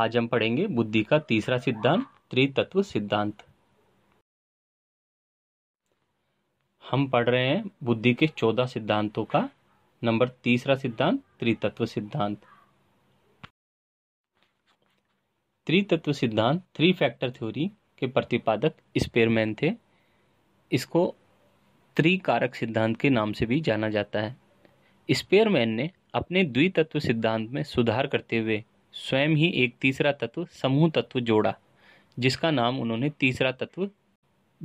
आज हम पढ़ेंगे बुद्धि का तीसरा सिद्धांत त्रितत्व सिद्धांत हम पढ़ रहे हैं बुद्धि के चौदह सिद्धांतों का नंबर तीसरा सिद्धांत त्रितत्व सिद्धांत त्रितत्व सिद्धांत थ्री फैक्टर थ्योरी के प्रतिपादक स्पेयरमैन थे इसको त्रिकारक सिद्धांत के नाम से भी जाना जाता है स्पेयरमैन ने अपने द्वितत्व सिद्धांत में सुधार करते हुए स्वयं ही एक तीसरा तत्व समूह तत्व जोड़ा जिसका नाम उन्होंने तीसरा तत्व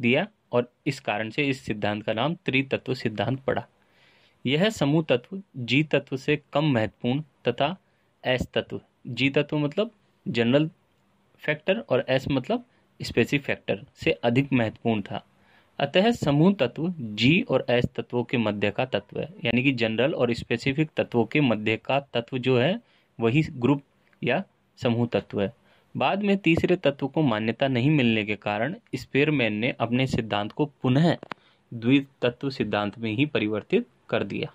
दिया और इस कारण से इस सिद्धांत का नाम त्रितत्व सिद्धांत पड़ा यह समूह तत्व जी तत्व से कम महत्वपूर्ण तथा एस तत्व जी तत्व मतलब जनरल फैक्टर और एस मतलब स्पेसिफिक फैक्टर से अधिक महत्वपूर्ण था अतः समूह तत्व जी और एस तत्वों के मध्य का तत्व है यानी कि जनरल और स्पेसिफिक तत्वों के मध्य का तत्व जो है वही ग्रुप या समूह तत्व है बाद में तीसरे तत्व को मान्यता नहीं मिलने के कारण स्पेयरमैन ने अपने सिद्धांत को पुनः द्वितत्व सिद्धांत में ही परिवर्तित कर दिया